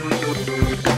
Thank you.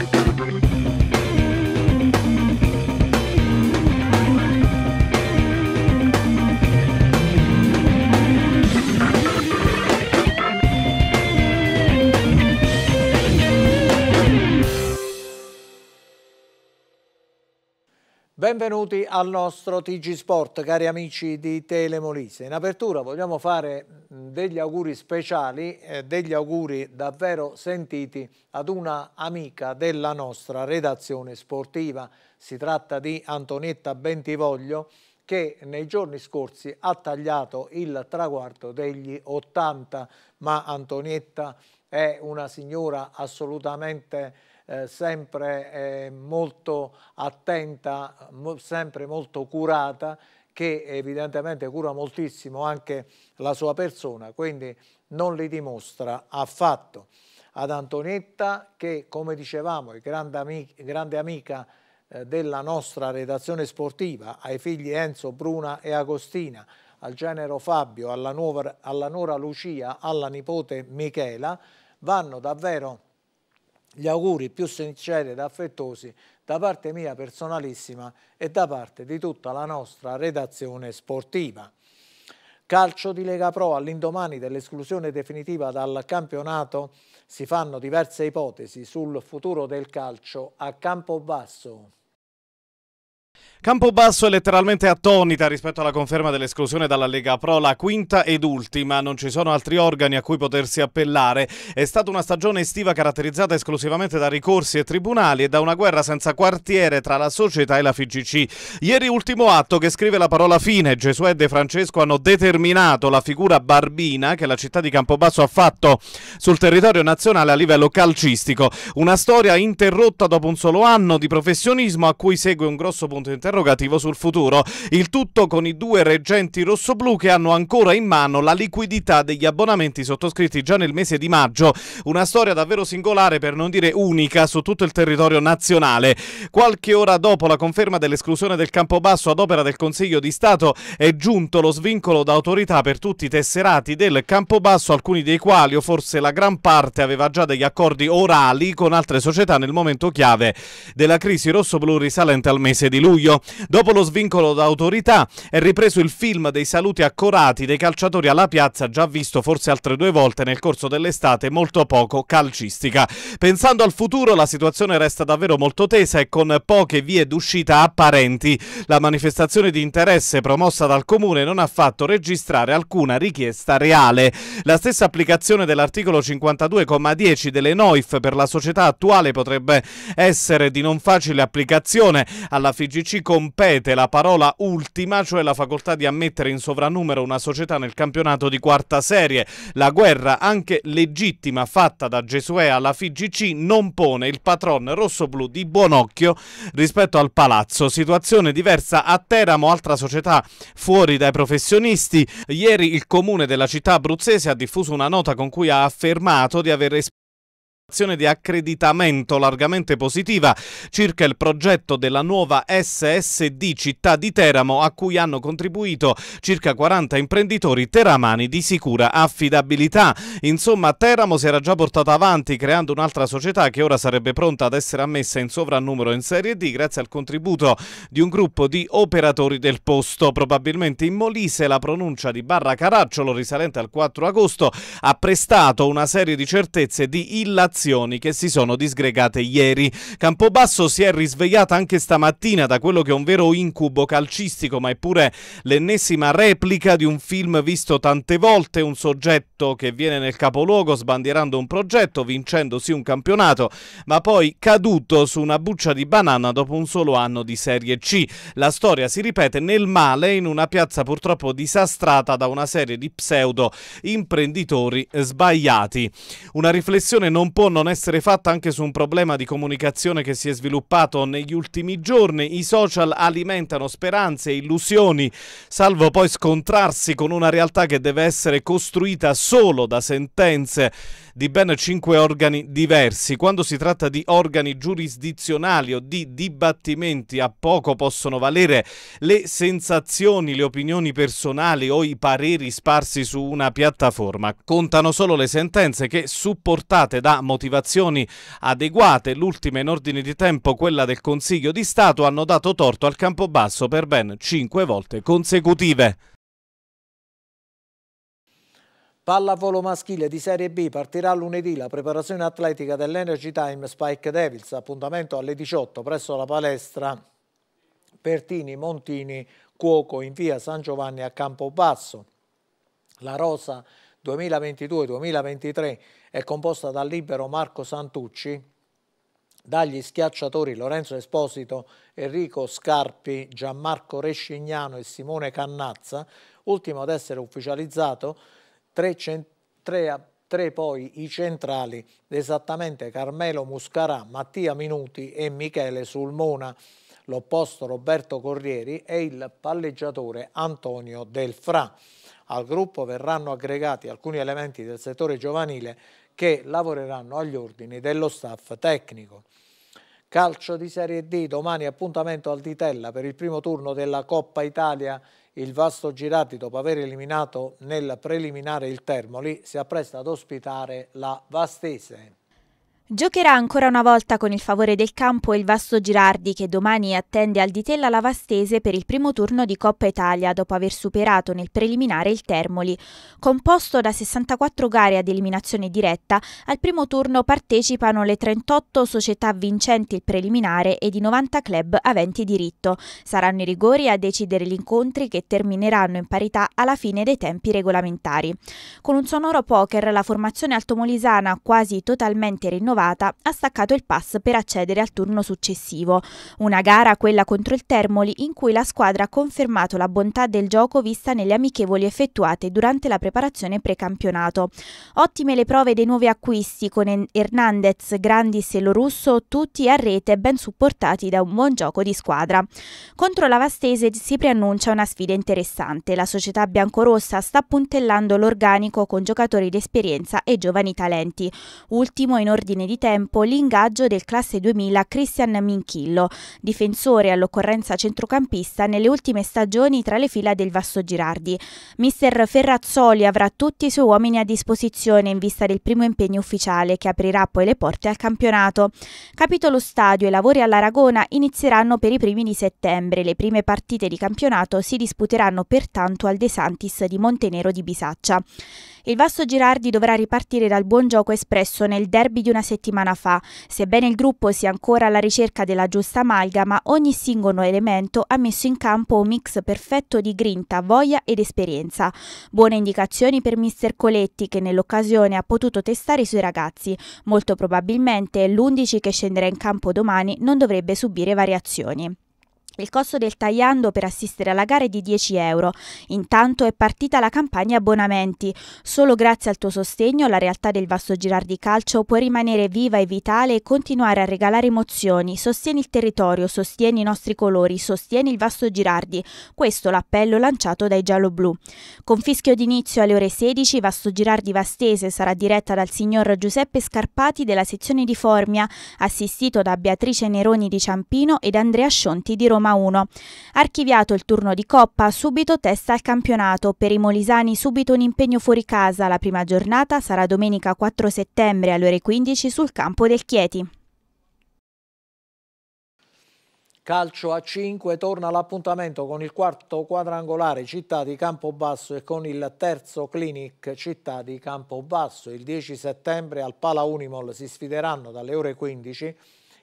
Benvenuti al nostro TG Sport, cari amici di Telemolise. In apertura vogliamo fare degli auguri speciali, degli auguri davvero sentiti ad una amica della nostra redazione sportiva. Si tratta di Antonietta Bentivoglio che nei giorni scorsi ha tagliato il traguardo degli 80, ma Antonietta è una signora assolutamente eh, sempre eh, molto attenta, mo sempre molto curata, che evidentemente cura moltissimo anche la sua persona, quindi non li dimostra affatto. Ad Antonietta che, come dicevamo, è grande, amica, grande amica eh, della nostra redazione sportiva, ai figli Enzo, Bruna e Agostina, al genero Fabio, alla, nuova, alla nuora Lucia, alla nipote Michela, vanno davvero gli auguri più sinceri ed affettuosi da parte mia personalissima e da parte di tutta la nostra redazione sportiva. Calcio di Lega Pro all'indomani dell'esclusione definitiva dal campionato si fanno diverse ipotesi sul futuro del calcio a Campobasso. Campobasso è letteralmente attonita rispetto alla conferma dell'esclusione dalla Lega Pro, la quinta ed ultima. Non ci sono altri organi a cui potersi appellare. È stata una stagione estiva caratterizzata esclusivamente da ricorsi e tribunali e da una guerra senza quartiere tra la società e la FIGC. Ieri ultimo atto che scrive la parola fine. Gesù e De Francesco hanno determinato la figura barbina che la città di Campobasso ha fatto sul territorio nazionale a livello calcistico. Una storia interrotta dopo un solo anno di professionismo a cui segue un grosso punto di punto interrogativo sul futuro. Il tutto con i due reggenti rossoblù che hanno ancora in mano la liquidità degli abbonamenti sottoscritti già nel mese di maggio. Una storia davvero singolare per non dire unica su tutto il territorio nazionale. Qualche ora dopo la conferma dell'esclusione del Campobasso ad opera del Consiglio di Stato è giunto lo svincolo d'autorità per tutti i tesserati del Campobasso, alcuni dei quali o forse la gran parte aveva già degli accordi orali con altre società nel momento chiave della crisi rosso risalente al mese di luglio luglio. Dopo lo svincolo d'autorità è ripreso il film dei saluti accorati dei calciatori alla piazza già visto forse altre due volte nel corso dell'estate molto poco calcistica. Pensando al futuro la situazione resta davvero molto tesa e con poche vie d'uscita apparenti. La manifestazione di interesse promossa dal comune non ha fatto registrare alcuna richiesta reale. La stessa applicazione dell'articolo 52,10 delle NOIF per la società attuale potrebbe essere di non facile applicazione alla FIG oggi ci compete la parola ultima, cioè la facoltà di ammettere in sovrannumero una società nel campionato di quarta serie. La guerra, anche legittima, fatta da Gesuè alla FIGC, non pone il patron rossoblu di buon occhio rispetto al Palazzo. Situazione diversa a Teramo, altra società fuori dai professionisti. Ieri il comune della città abruzzese ha diffuso una nota con cui ha affermato di aver espresso azione di accreditamento largamente positiva circa il progetto della nuova SSD Città di Teramo a cui hanno contribuito circa 40 imprenditori teramani di sicura affidabilità. Insomma Teramo si era già portata avanti creando un'altra società che ora sarebbe pronta ad essere ammessa in sovrannumero in Serie D grazie al contributo di un gruppo di operatori del posto. Probabilmente in Molise la pronuncia di Barra Caracciolo risalente al 4 agosto ha prestato una serie di certezze di illazione formazioni che si sono disgregate ieri. Campobasso si è risvegliata anche stamattina da quello che è un vero incubo calcistico, ma è pure l'ennesima replica di un film visto tante volte, un soggetto che viene nel capoluogo sbandierando un progetto, vincendosi un campionato, ma poi caduto su una buccia di banana dopo un solo anno di Serie C. La storia si ripete nel male in una piazza purtroppo disastrata da una serie di pseudo imprenditori sbagliati. Una riflessione non può non essere fatta anche su un problema di comunicazione che si è sviluppato negli ultimi giorni. I social alimentano speranze e illusioni, salvo poi scontrarsi con una realtà che deve essere costruita solo da sentenze di ben cinque organi diversi. Quando si tratta di organi giurisdizionali o di dibattimenti, a poco possono valere le sensazioni, le opinioni personali o i pareri sparsi su una piattaforma. Contano solo le sentenze che, supportate da motivazioni adeguate, l'ultima in ordine di tempo, quella del Consiglio di Stato, hanno dato torto al campo basso per ben cinque volte consecutive. Pallavolo maschile di Serie B partirà lunedì la preparazione atletica dell'Energy Time Spike Devils, appuntamento alle 18 presso la palestra Pertini Montini Cuoco in via San Giovanni a Campobasso. La rosa 2022-2023 è composta dal libero Marco Santucci, dagli schiacciatori Lorenzo Esposito, Enrico Scarpi, Gianmarco Rescignano e Simone Cannazza, ultimo ad essere ufficializzato tre, tre, tre poi i centrali, esattamente Carmelo Muscarà, Mattia Minuti e Michele Sulmona l'opposto Roberto Corrieri e il palleggiatore Antonio Del Fra. Al gruppo verranno aggregati alcuni elementi del settore giovanile che lavoreranno agli ordini dello staff tecnico. Calcio di Serie D, domani appuntamento al Ditella per il primo turno della Coppa Italia il Vasto Girati, dopo aver eliminato nel preliminare il Termoli, si appresta ad ospitare la Vastese. Giocherà ancora una volta con il favore del campo il Vasto Girardi che domani attende al Ditella Lavastese per il primo turno di Coppa Italia dopo aver superato nel preliminare il Termoli. Composto da 64 gare ad eliminazione diretta, al primo turno partecipano le 38 società vincenti il preliminare ed i 90 club aventi diritto. Saranno i rigori a decidere gli incontri che termineranno in parità alla fine dei tempi regolamentari. Con un sonoro poker la formazione altomolisana quasi totalmente rinnovata rinnovata, ha staccato il pass per accedere al turno successivo. Una gara, quella contro il Termoli, in cui la squadra ha confermato la bontà del gioco vista nelle amichevoli effettuate durante la preparazione precampionato. Ottime le prove dei nuovi acquisti con Hernandez, Grandis e Lorusso, tutti a rete ben supportati da un buon gioco di squadra. Contro la Vastese si preannuncia una sfida interessante. La società biancorossa sta puntellando l'organico con giocatori di esperienza e giovani talenti. Ultimo in ordine di di tempo l'ingaggio del classe 2000 Christian Minchillo, difensore all'occorrenza centrocampista nelle ultime stagioni tra le fila del Vasto Girardi. Mister Ferrazzoli avrà tutti i suoi uomini a disposizione in vista del primo impegno ufficiale che aprirà poi le porte al campionato. Capitolo stadio e lavori all'Aragona inizieranno per i primi di settembre. Le prime partite di campionato si disputeranno pertanto al De Santis di Montenero di Bisaccia. Il Vasto Girardi dovrà ripartire dal buon gioco espresso nel derby di una settimana settimana fa. Sebbene il gruppo sia ancora alla ricerca della giusta amalgama, ogni singolo elemento ha messo in campo un mix perfetto di grinta, voglia ed esperienza. Buone indicazioni per Mr. Coletti che nell'occasione ha potuto testare i suoi ragazzi. Molto probabilmente l'11 che scenderà in campo domani non dovrebbe subire variazioni. Il costo del tagliando per assistere alla gara è di 10 euro. Intanto è partita la campagna abbonamenti. Solo grazie al tuo sostegno la realtà del Vasto Girardi Calcio può rimanere viva e vitale e continuare a regalare emozioni. Sostieni il territorio, sostieni i nostri colori, sostieni il Vasto Girardi. Questo l'appello lanciato dai gialloblu. Con fischio d'inizio alle ore 16 Vasto Girardi Vastese sarà diretta dal signor Giuseppe Scarpati della sezione di Formia, assistito da Beatrice Neroni di Ciampino ed Andrea Scionti di Roma. Roma 1. Archiviato il turno di Coppa, subito testa al campionato. Per i molisani subito un impegno fuori casa. La prima giornata sarà domenica 4 settembre alle ore 15 sul campo del Chieti. Calcio a 5 torna l'appuntamento con il quarto quadrangolare Città di Campobasso e con il terzo clinic Città di Campobasso. Il 10 settembre al Pala Unimol si sfideranno dalle ore 15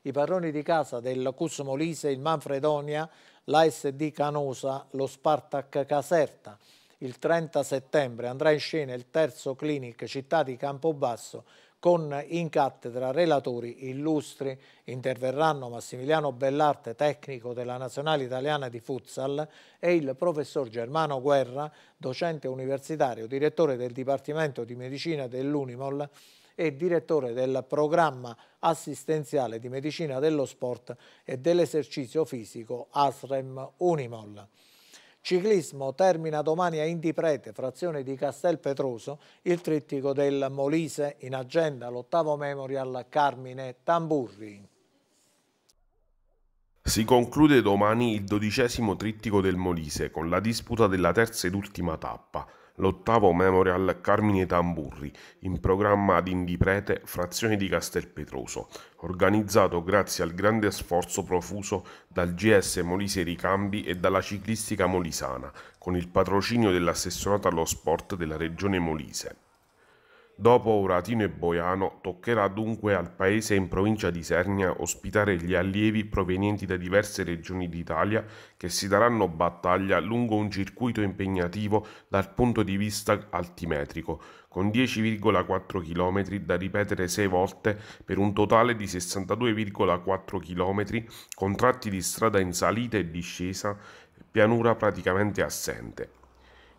i padroni di casa del Cus Molise, il Manfredonia, l'ASD Canosa, lo Spartak Caserta. Il 30 settembre andrà in scena il terzo clinic città di Campobasso con in cattedra relatori illustri. Interverranno Massimiliano Bellarte, tecnico della Nazionale Italiana di Futsal, e il professor Germano Guerra, docente universitario, direttore del Dipartimento di Medicina dell'Unimol, e direttore del programma assistenziale di medicina dello sport e dell'esercizio fisico ASREM Unimol. Ciclismo termina domani a Indiprete, frazione di Castel Petroso, il trittico del Molise, in agenda l'ottavo memorial Carmine Tamburri. Si conclude domani il dodicesimo trittico del Molise con la disputa della terza ed ultima tappa, l'ottavo Memorial Carmine Tamburri, in programma ad Indiprete, frazione di Castelpetroso, organizzato grazie al grande sforzo profuso dal GS Molise Ricambi e dalla ciclistica molisana, con il patrocinio dell'assessorato allo sport della regione Molise. Dopo Uratino e Boiano, toccherà dunque al paese in provincia di Sernia ospitare gli allievi provenienti da diverse regioni d'Italia che si daranno battaglia lungo un circuito impegnativo dal punto di vista altimetrico, con 10,4 km da ripetere 6 volte per un totale di 62,4 km con tratti di strada in salita e discesa, pianura praticamente assente.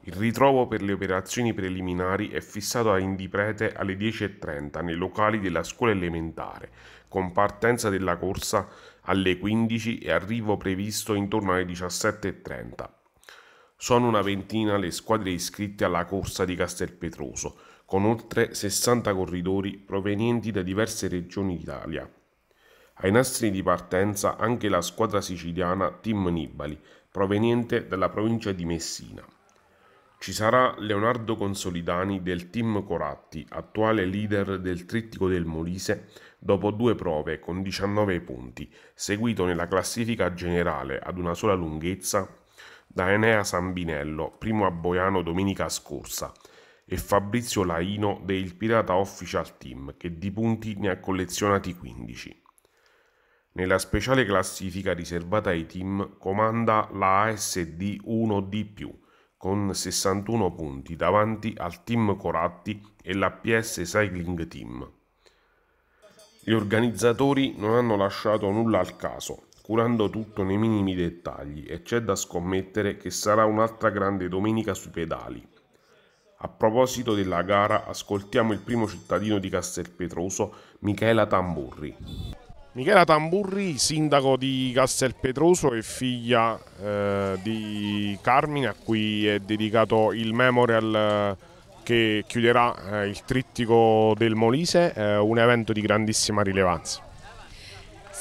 Il ritrovo per le operazioni preliminari è fissato a Indiprete alle 10.30 nei locali della scuola elementare, con partenza della corsa alle 15 e arrivo previsto intorno alle 17.30. Sono una ventina le squadre iscritte alla corsa di Castelpetroso, con oltre 60 corridori provenienti da diverse regioni d'Italia. Ai nastri di partenza anche la squadra siciliana Team Nibali, proveniente dalla provincia di Messina. Ci sarà Leonardo Consolidani del team Coratti, attuale leader del trittico del Molise, dopo due prove con 19 punti, seguito nella classifica generale ad una sola lunghezza da Enea Sambinello, primo a Boiano domenica scorsa, e Fabrizio Laino del Pirata Official Team, che di punti ne ha collezionati 15. Nella speciale classifica riservata ai team comanda la ASD 1D+, con 61 punti davanti al Team Coratti e l'APS Cycling Team. Gli organizzatori non hanno lasciato nulla al caso, curando tutto nei minimi dettagli e c'è da scommettere che sarà un'altra grande domenica sui pedali. A proposito della gara, ascoltiamo il primo cittadino di Castelpetroso, Michela Tamburri. Michela Tamburri, sindaco di Castelpetroso e figlia eh, di Carmine, a cui è dedicato il memorial eh, che chiuderà eh, il trittico del Molise, eh, un evento di grandissima rilevanza.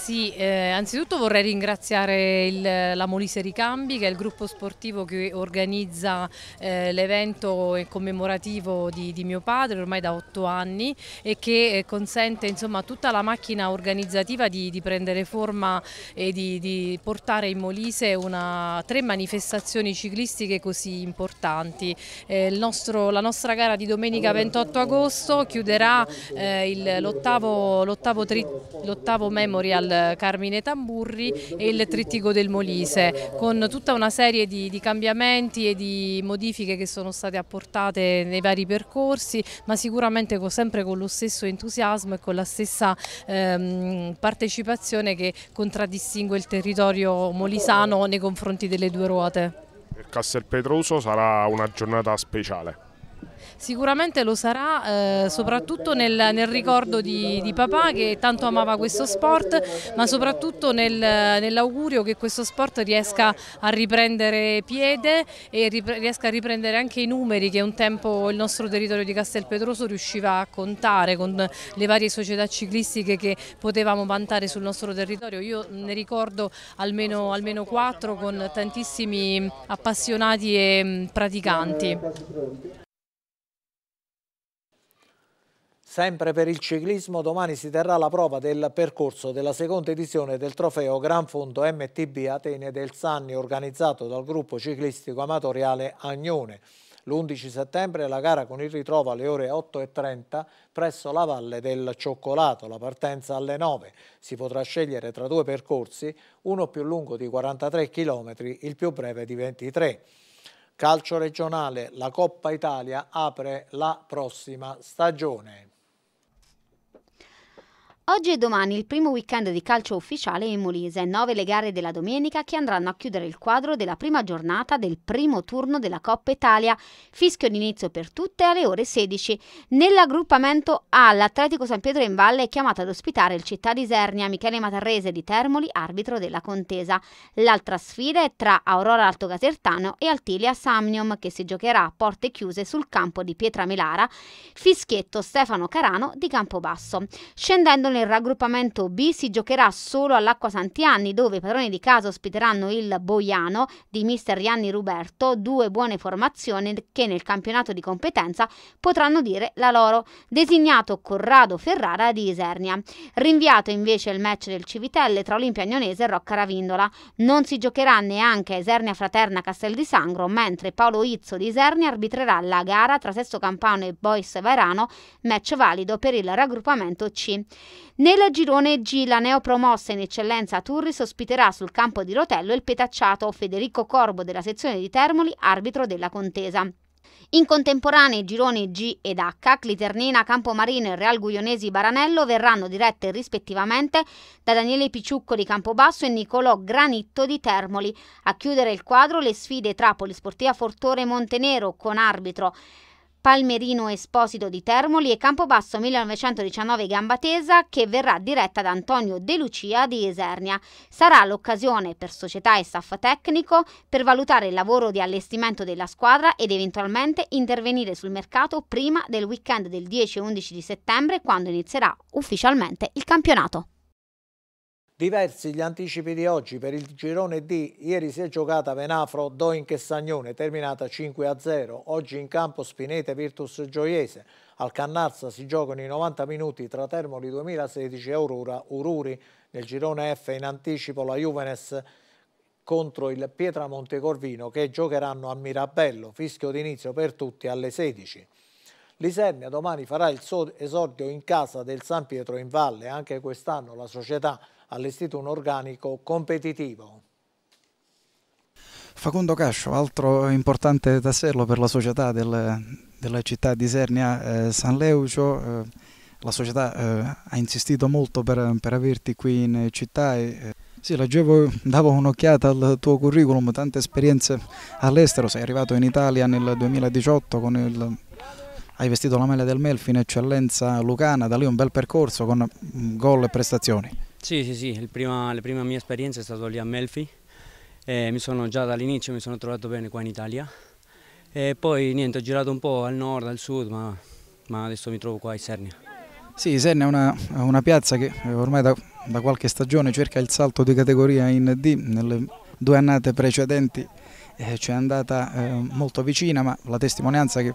Sì, eh, anzitutto vorrei ringraziare il, la Molise Ricambi che è il gruppo sportivo che organizza eh, l'evento commemorativo di, di, mio padre ormai da otto anni e che eh, consente insomma, tutta la macchina organizzativa di, di prendere forma e di, di portare in Molise una, tre manifestazioni ciclistiche così importanti. Eh, nostro, la nostra gara di domenica 28 agosto chiuderà eh, l'ottavo Memorial Carmine Tamburri e il Trittico del Molise, con tutta una serie di, di cambiamenti e di modifiche che sono state apportate nei vari percorsi, ma sicuramente con, sempre con lo stesso entusiasmo e con la stessa ehm, partecipazione che contraddistingue il territorio molisano nei confronti delle due ruote. Per Castelpetruso sarà una giornata speciale. Sicuramente lo sarà, eh, soprattutto nel, nel ricordo di, di, papà che tanto amava questo sport, ma soprattutto nel, nell'augurio che questo sport riesca a riprendere piede e ripre, riesca a riprendere anche i numeri che un tempo il nostro territorio di Castelpedroso riusciva a contare con le varie società ciclistiche che potevamo vantare sul nostro territorio. Io ne ricordo almeno, almeno quattro con tantissimi appassionati e praticanti. Sempre per il ciclismo, domani si terrà la prova del percorso della seconda edizione del trofeo Gran Fondo MTB Atene del Sanni, organizzato dal gruppo ciclistico amatoriale Agnone. L'11 settembre la gara con il ritrovo alle ore 8.30 presso la Valle del Cioccolato, la partenza alle 9. Si potrà scegliere tra due percorsi, uno più lungo di 43 km, il più breve di 23 Calcio regionale, la Coppa Italia apre la prossima stagione. Oggi e domani il primo weekend di calcio ufficiale in Molise, nove le gare della domenica che andranno a chiudere il quadro della prima giornata del primo turno della Coppa Italia. Fischio d'inizio per tutte alle ore 16. Nell'aggruppamento A l'Atletico San Pietro in Valle è chiamato ad ospitare il città di Sernia, Michele Matarrese di Termoli, arbitro della contesa. L'altra sfida è tra Aurora Alto Casertano e Altilia Samnium che si giocherà a porte chiuse sul campo di Pietra Melara, fischietto Stefano Carano di Campobasso. Scendendo nel nel raggruppamento B si giocherà solo all'Acqua Santi Anni, dove i padroni di casa ospiteranno il Boiano di mister Gianni Ruberto, due buone formazioni che nel campionato di competenza potranno dire la loro, designato Corrado Ferrara di Isernia. Rinviato invece il match del Civitelle tra Olimpia Agnonese e Rocca Ravindola. Non si giocherà neanche Isernia Fraterna Castel di Sangro, mentre Paolo Izzo di Isernia arbitrerà la gara tra Sesto Campano e Bois Vairano, match valido per il raggruppamento C. Nel girone G la neopromossa in eccellenza Turris ospiterà sul campo di Rotello il petacciato Federico Corbo della sezione di Termoli, arbitro della contesa. In contemporanei gironi G ed H, Cliternina, Campomarino e Real Guglionesi Baranello verranno dirette rispettivamente da Daniele Picciucco di Campobasso e Nicolò Granitto di Termoli. A chiudere il quadro le sfide tra Polisportiva Fortore e Montenero con arbitro Palmerino Esposito di Termoli e Campobasso 1919 Gambatesa che verrà diretta da Antonio De Lucia di Esernia. Sarà l'occasione per società e staff tecnico per valutare il lavoro di allestimento della squadra ed eventualmente intervenire sul mercato prima del weekend del 10 11 di settembre quando inizierà ufficialmente il campionato. Diversi gli anticipi di oggi per il girone D. Ieri si è giocata Venafro Doin e Sagnone, terminata 5-0. Oggi in campo Spinete Virtus Gioiese. Al Cannarsa si giocano i 90 minuti tra Termoli 2016 e Aurora Ururi. Nel girone F in anticipo la Juvenes contro il Pietramonte Corvino che giocheranno a Mirabello. Fischio d'inizio per tutti alle 16. Lisernia domani farà il suo esordio in casa del San Pietro in Valle. Anche quest'anno la società allestito un organico competitivo. Facundo Cascio, altro importante tassello per la società del, della città di Isernia eh, San Leucio, eh, la società eh, ha insistito molto per, per, averti qui in città. E, eh, sì, leggevo, davo un'occhiata al tuo curriculum, tante esperienze all'estero, sei arrivato in Italia nel 2018 con il hai vestito la maglia del Melfi in eccellenza lucana, da lì un bel percorso con mm, gol e prestazioni. Sì, sì, sì, prima, la prima mia esperienza è stata lì a Melfi, eh, mi sono già dall'inizio mi sono trovato bene qua in Italia e poi niente, ho girato un po' al nord, al sud, ma, ma adesso mi trovo qua in Isernia. Sì, Isernia è una, una piazza che ormai da, da, qualche stagione cerca il salto di categoria in D, nelle due annate precedenti eh, ci è andata eh, molto vicina ma la testimonianza che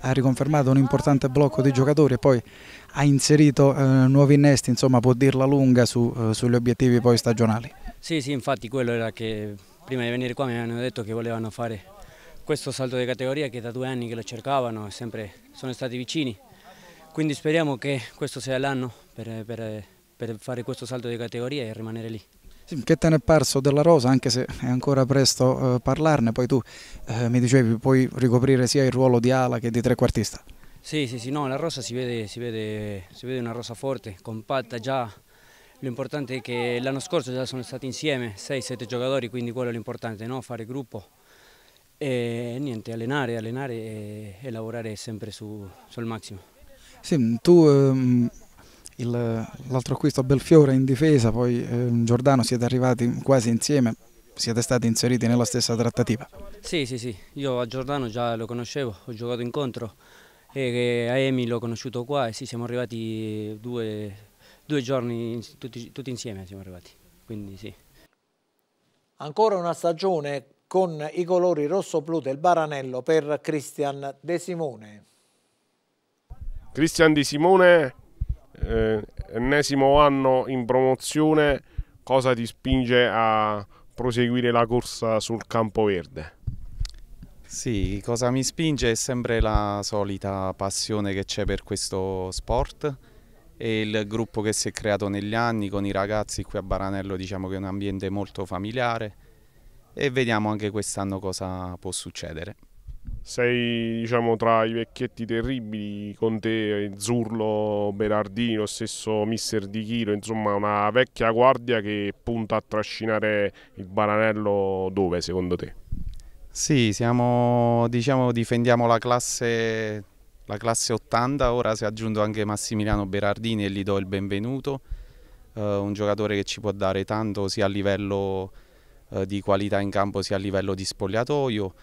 ha riconfermato un importante blocco di giocatori e poi ha inserito eh, nuovi innesti, insomma può dirla lunga su, eh, sugli obiettivi poi stagionali. Sì, sì, infatti quello era che prima di venire qua mi hanno detto che volevano fare questo salto di categoria che da due anni che lo cercavano e sempre sono stati vicini. Quindi speriamo che questo sia l'anno per, per, per fare questo salto di categoria e rimanere lì. Sì, che te ne è perso della Rosa, anche se è ancora presto eh, parlarne, poi tu eh, mi dicevi puoi ricoprire sia il ruolo di ala che di trequartista. Sì, sì, sì, no, la Rosa si vede, si vede, si vede una Rosa forte, compatta già, l'importante è che l'anno scorso già sono stati insieme 6-7 giocatori, quindi quello è l'importante, no? fare gruppo e niente, allenare, allenare e, e lavorare sempre su, sul massimo. Sì, tu ehm l'altro acquisto a Belfiore in difesa, poi eh, Giordano siete arrivati quasi insieme, siete stati inseriti nella stessa trattativa. Sì, sì, sì, io a Giordano già lo conoscevo, ho giocato incontro e a Emi l'ho conosciuto qua e sì, siamo arrivati due, due giorni tutti, tutti insieme, siamo arrivati, quindi sì. Ancora una stagione con i colori rosso-blu del Baranello per Cristian De Simone. Cristian De Simone eh, ennesimo anno in promozione, cosa ti spinge a proseguire la corsa sul campo verde? Sì, cosa mi spinge è sempre la solita passione che c'è per questo sport e il gruppo che si è creato negli anni con i ragazzi qui a Baranello diciamo che è un ambiente molto familiare e vediamo anche quest'anno cosa può succedere sei diciamo, tra i vecchietti terribili con te Zurlo, Berardini, lo stesso mister Di Chiro, insomma una vecchia guardia che punta a trascinare il Baranello dove secondo te? Sì, siamo, diciamo, difendiamo la classe, la classe 80, ora si è aggiunto anche Massimiliano Berardini e gli do il benvenuto, uh, un giocatore che ci può dare tanto sia a livello uh, di qualità in campo sia a livello di spogliatoio.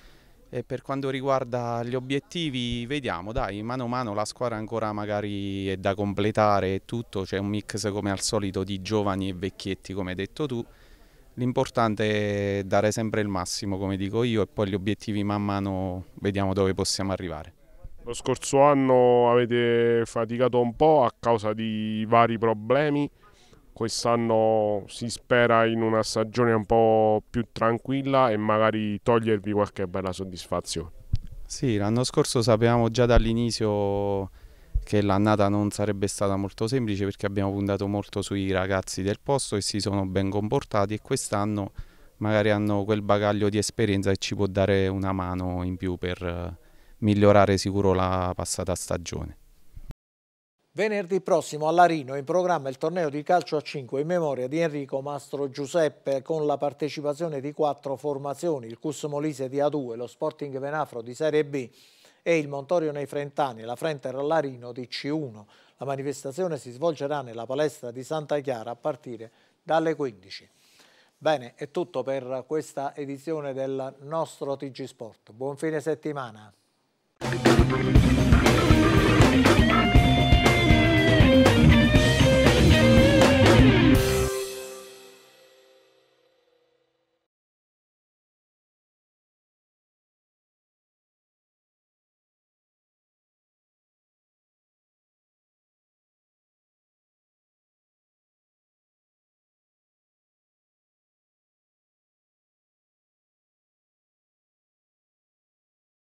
E per quanto riguarda gli obiettivi, vediamo, dai, mano a mano la squadra ancora magari è da completare e tutto, c'è un mix come al solito di giovani e vecchietti come hai detto tu. L'importante è dare sempre il massimo, come dico io, e poi gli obiettivi man mano vediamo dove possiamo arrivare. Lo scorso anno avete faticato un po' a causa di vari problemi quest'anno si spera in una stagione un po' più tranquilla e magari togliervi qualche bella soddisfazione. Sì, l'anno scorso sapevamo già dall'inizio che l'annata non sarebbe stata molto semplice perché abbiamo puntato molto sui ragazzi del posto e si sono ben comportati e quest'anno magari hanno quel bagaglio di esperienza che ci può dare una mano in più per migliorare sicuro la passata stagione. Venerdì prossimo a Larino in programma il torneo di calcio a 5 in memoria di Enrico Mastro Giuseppe con la partecipazione di quattro formazioni, il Cus Molise di A2, lo Sporting Venafro di Serie B e il Montorio nei Frentani e la Frenter Larino di C1. La manifestazione si svolgerà nella palestra di Santa Chiara a partire dalle 15. Bene, è tutto per questa edizione del nostro TG Sport. Buon fine settimana.